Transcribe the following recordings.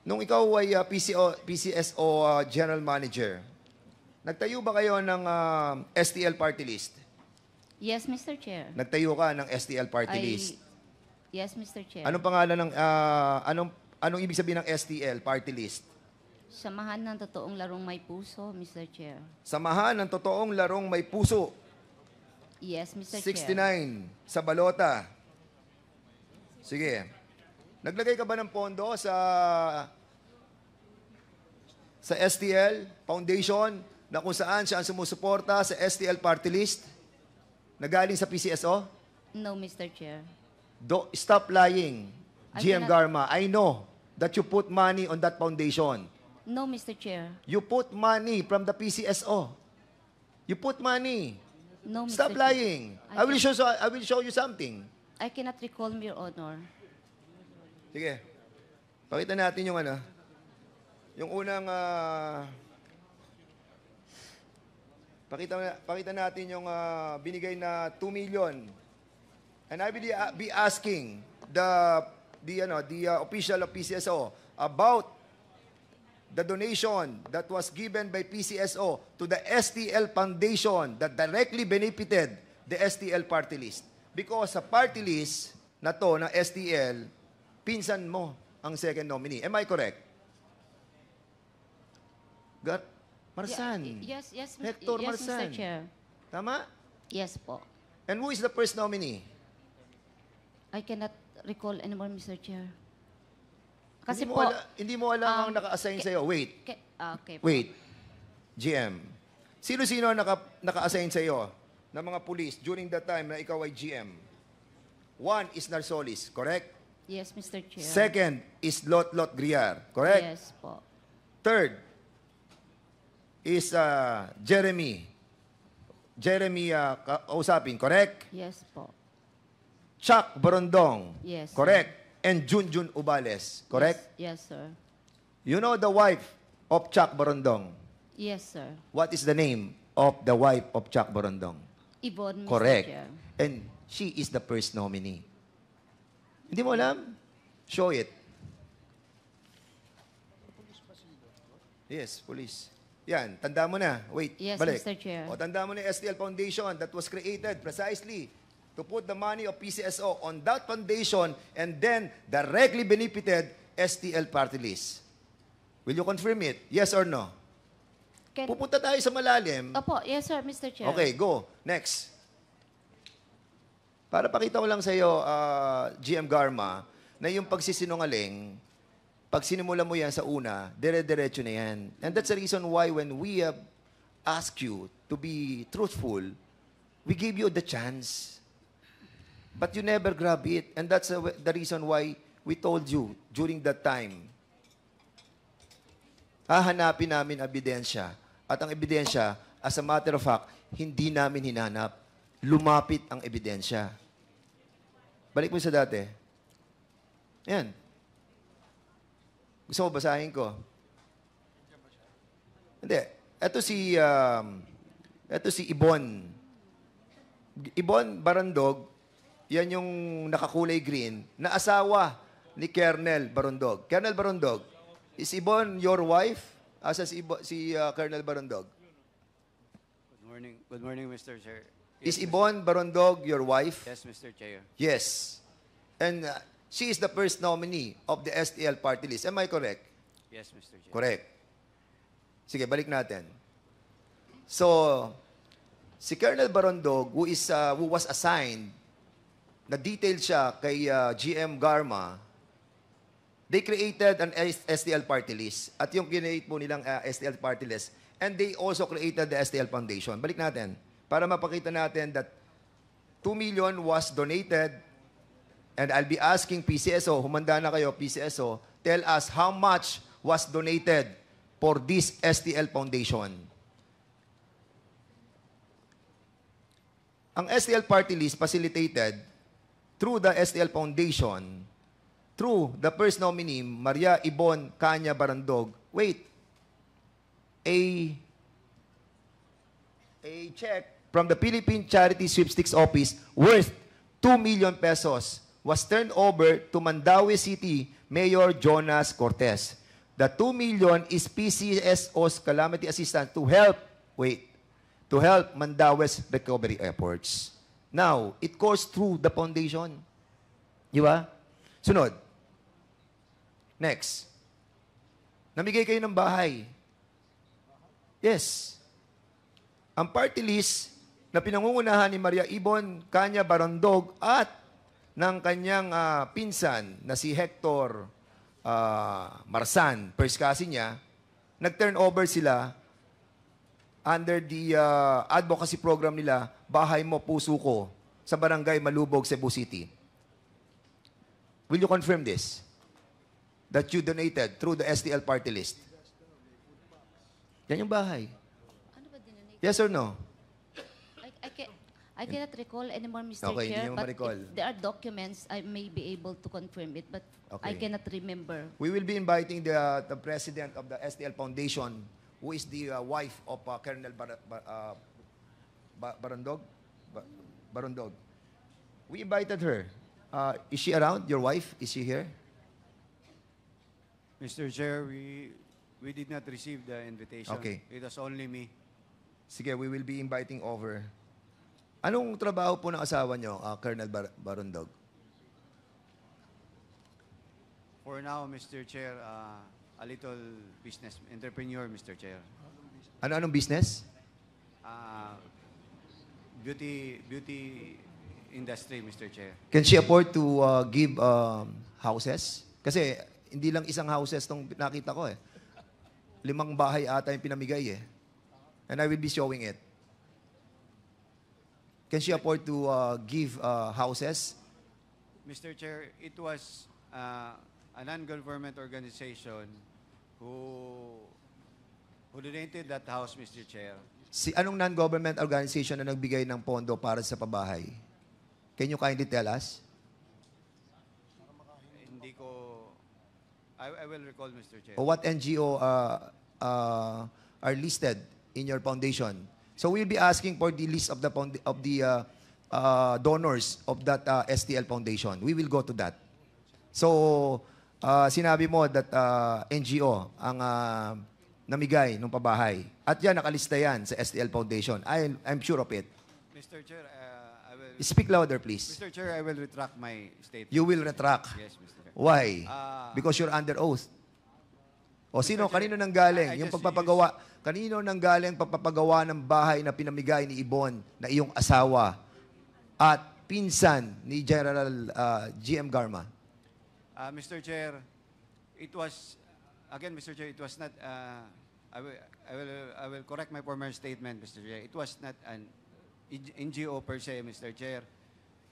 Nung ikaw ay uh, ah, PCO, PCSO uh, ah, General Manager, nagtayo ba kayo ng uh, ah, STL party list? Yes, Mr. Chair. Nagtayo ka ng STL party I... list? Yes, Mr. Chair. Anong pangalan ng, uh, anong, anong ibig sabihin ng STL party list? Samahan ng totoong larong may puso, Mr. Chair. Samahan ng totoong larong may puso. Yes, Mr. 69, Chair. 69 sa balota. Sige. Naglagay ka ba ng pondo sa sa STL Foundation na kung saan siya ang sumusuporta sa STL party list na galing sa PCSO? No, Mr. Chair. Do, stop lying, I GM cannot- Garma. I know that you put money on that foundation. No, Mr. Chair. You put money from the PCSO. You put money. No, Mr. Stop Chair. lying. I I will show so I will show you something. I cannot recall, Your Honor. Sige. Pakita natin yung ano. Yung unang... Uh, pakita, pakita natin yung uh, binigay na 2 million. And I will be asking the the ano the uh, official of PCSO about the donation that was given by PCSO to the STL Foundation that directly benefited the STL party list. Because sa party list na to ng STL, pinsan mo ang second nominee. Am I correct? Gar Marsan. Yes, yes, yes, Hector yes, Marsan. Mr. Chair. Tama? Yes po. And who is the first nominee? I cannot recall anymore, Mr. Chair. Kasi hindi po, ala, hindi mo alam um, ang naka-assign sa'yo. Wait. Ke, ah, okay. Po. Wait. GM. Sino-sino naka, naka-assign sa'yo ng mga pulis during that time na ikaw ay GM? One is Narsolis, correct? Yes, Mr. Chair. Second is Lot Lot Griar, correct? Yes po. Third is uh, Jeremy. Jeremy uh, kausapin, correct? Yes po. Chuck Borondong, Yes, sir. correct? And Junjun Ubales, correct? Yes, yes, sir. You know the wife of Chuck Borondong. Yes, sir. What is the name of the wife of Chuck Borondong? Yvonne, Mr. Correct. Chair. And she is the first nominee. Hindi mo alam? Show it. Yes, police. Yan, tanda mo na. Wait, Yes, balik. Mr. Chair. O, tanda mo na STL Foundation that was created precisely to put the money of PCSO on that foundation and then directly benefited STL party list. Will you confirm it? Yes or no? Can, Pupunta tayo sa malalim. opo, yes sir, Mr. Chair. Okay, go. Next. Para pakita ko lang sa iyo, uh, ah, GM Garma, na yung pagsisinungaling, pag sinimula mo yan sa una, dire-diretso na yan. And that's the reason why when we have asked you to be truthful, we gave you the chance. But you never grab it. And that's the reason why we told you during that time, hahanapin namin ebidensya. At ang ebidensya, as a matter of fact, hindi namin hinanap lumapit ang ebidensya. Balik mo sa dati. Yan. Gusto ko basahin ko. Hindi. Ito si, um, ito si Ibon. Ibon Barandog, yan yung nakakulay green, na asawa ni Colonel Barandog. Colonel Barandog, is Ibon your wife? Asa si, Ibo, si uh, Colonel Barandog? Good morning, good morning Mr. Chair. Is Ibon Barondog your wife? Yes, Mr. Chair. Yes. And uh, she is the first nominee of the STL party list. Am I correct? Yes, Mr. Chair. Correct. Sige, balik natin. So, si Colonel Barondog, who, is, uh, who was assigned, na-detail siya kay uh, GM Garma, they created an STL party list. At yung kinate mo nilang uh, STL party list, and they also created the STL Foundation. Balik natin para mapakita natin that 2 million was donated and I'll be asking PCSO, humanda na kayo PCSO, tell us how much was donated for this STL Foundation. Ang STL party list facilitated through the STL Foundation through the first nominee, Maria Ibon Kanya Barandog. Wait, a, a check from the Philippine Charity Sweepstakes Office worth 2 million pesos was turned over to Mandawi City Mayor Jonas Cortez. The 2 million is PCSO's calamity assistance to help, wait, to help Mandawi's recovery efforts. Now, it goes through the foundation. Di ba? Sunod. Next. Namigay kayo ng bahay. Yes. Ang party list na pinangungunahan ni Maria Ibon Kanya Barandog at ng kanyang uh, pinsan na si Hector uh, Marsan, perskasi niya, nag-turn over sila under the uh, advocacy program nila, Bahay Mo Puso Ko, sa Barangay Malubog, Cebu City. Will you confirm this? That you donated through the STL party list? Yan yung bahay. Ano yes or no? I can, I cannot recall anymore, Mr. Okay, Chair. hindi but recall if there are documents, I may be able to confirm it, but I cannot remember. We will be inviting the, uh, the president of the STL Foundation, who is the uh, wife of uh, Colonel Bar- Bar- uh, We invited her. Uh, is she around, your wife? Is she here? Mr. Chair, we, we did not receive the invitation. Okay. It was only me. Sige, we will be inviting over Anong trabaho po ng asawa niyo, uh, ah, Colonel Bar- Barundog? For now, Mr. Chair, uh, a little business entrepreneur, Mr. Chair. Ano-anong business? Uh, beauty beauty industry, Mr. Chair. Can she afford to uh, give um, houses? Kasi hindi lang isang houses tong nakita ko eh. Limang bahay ata yung pinamigay eh. And I will be showing it. Can she afford to uh, give uh, houses? Mr. Chair, it was uh, a non-government organization who who donated that house, Mr. Chair. Si anong non-government organization na nagbigay ng pondo para sa pabahay? Can you kindly tell us? Hindi ko I, I will recall, Mr. Chair. what NGO uh, uh, are listed in your foundation? So we'll be asking for the list of the of the uh, uh, donors of that uh, STL Foundation. We will go to that. So uh, sinabi mo that uh, NGO ang uh, namigay ng pabahay. At yan, nakalista yan sa STL Foundation. I, I'm sure of it. Mr. Chair, uh, I will... Speak louder, please. Mr. Chair, I will retract my statement. You will retract? Yes, Mr. Chair. Why? Uh, Because you're under oath. O sino, kanino nang galing? Yung pagpapagawa, kanino nang galing pagpapagawa ng bahay na pinamigay ni Ibon na iyong asawa at pinsan ni General ah, GM Garma? Uh, ah, Mr. Chair, it was, again, Mr. Chair, it was not, uh, I, will, I, will, I will correct my former statement, Mr. Chair. It was not an NGO per se, Mr. Chair.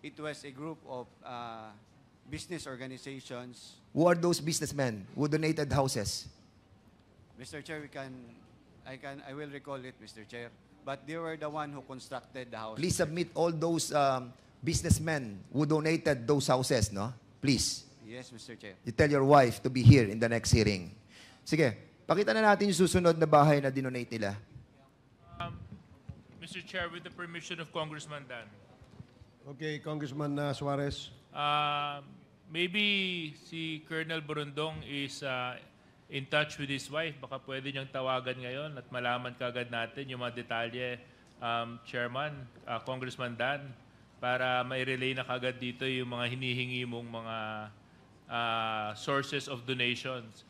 It was a group of uh, business organizations Who are those businessmen who donated houses? Mr. Chair, we can, I can, I will recall it, Mr. Chair. But they were the one who constructed the house. Please submit all those um, businessmen who donated those houses, no? Please. Yes, Mr. Chair. You tell your wife to be here in the next hearing. Sige, pakita na natin yung susunod na bahay na dinonate nila. Um, Mr. Chair, with the permission of Congressman Dan. Okay, Congressman uh, Suarez. Uh, maybe si Colonel Borondong is uh, in touch with his wife. Baka pwede niyang tawagan ngayon at malaman kagad natin yung mga detalye, um, Chairman, uh, Congressman Dan, para mai-relay na kagad dito yung mga hinihingi mong mga uh, sources of donations.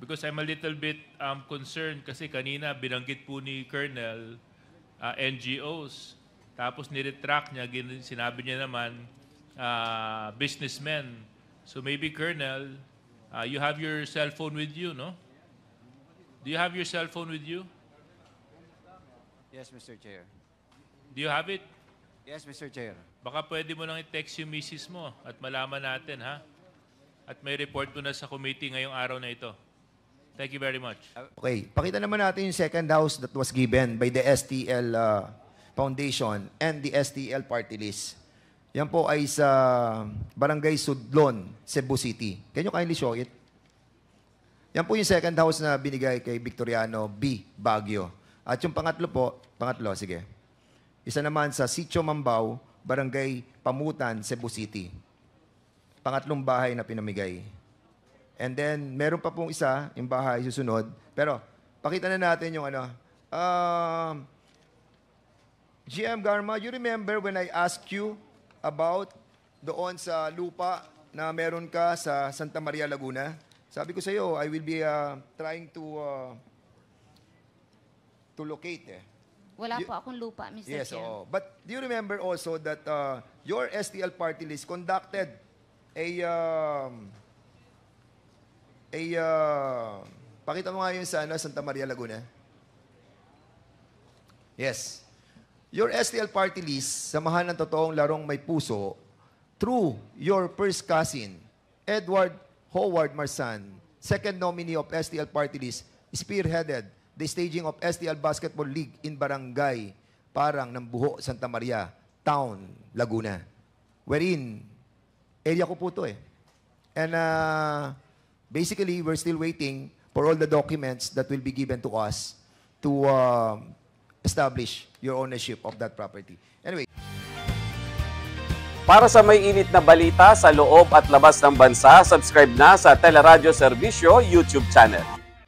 Because I'm a little bit um, concerned kasi kanina binanggit po ni Colonel uh, NGOs. Tapos niretract niya, sinabi niya naman uh, businessmen. So maybe Colonel, Uh, you have your cell phone with you, no? Do you have your cell phone with you? Yes, Mr. Chair. Do you have it? Yes, Mr. Chair. Baka pwede mo lang i-text yung misis mo at malaman natin, ha? At may report mo na sa committee ngayong araw na ito. Thank you very much. Uh, okay, pakita naman natin yung second house that was given by the STL uh, Foundation and the STL party list. Yan po ay sa Barangay Sudlon, Cebu City. Can you kindly show it? Yan po yung second house na binigay kay Victoriano B. Baguio. At yung pangatlo po, pangatlo, sige. Isa naman sa Sitio Mambao, Barangay Pamutan, Cebu City. Pangatlong bahay na pinamigay. And then, meron pa pong isa, yung bahay susunod. Pero, pakita na natin yung ano. Uh, um, GM Garma, you remember when I asked you about doon sa lupa na meron ka sa Santa Maria, Laguna. Sabi ko sa iyo, I will be uh, trying to uh, to locate eh. Wala you, po akong lupa, Mr. Yes, Chair. But do you remember also that uh, your STL party list conducted a um, a uh, pakita mo nga yun sa ano, Santa Maria, Laguna. Yes. Your STL party list, samahan ng totoong larong may puso, through your first cousin, Edward Howard Marsan, second nominee of STL party list, spearheaded the staging of STL Basketball League in Barangay Parang ng Buho, Santa Maria, Town, Laguna. Wherein, area ko po to eh. And uh, basically, we're still waiting for all the documents that will be given to us to uh, establish your ownership of that property. Anyway. Para sa may init na balita sa loob at labas ng bansa, subscribe na sa Teleradio Servicio YouTube channel.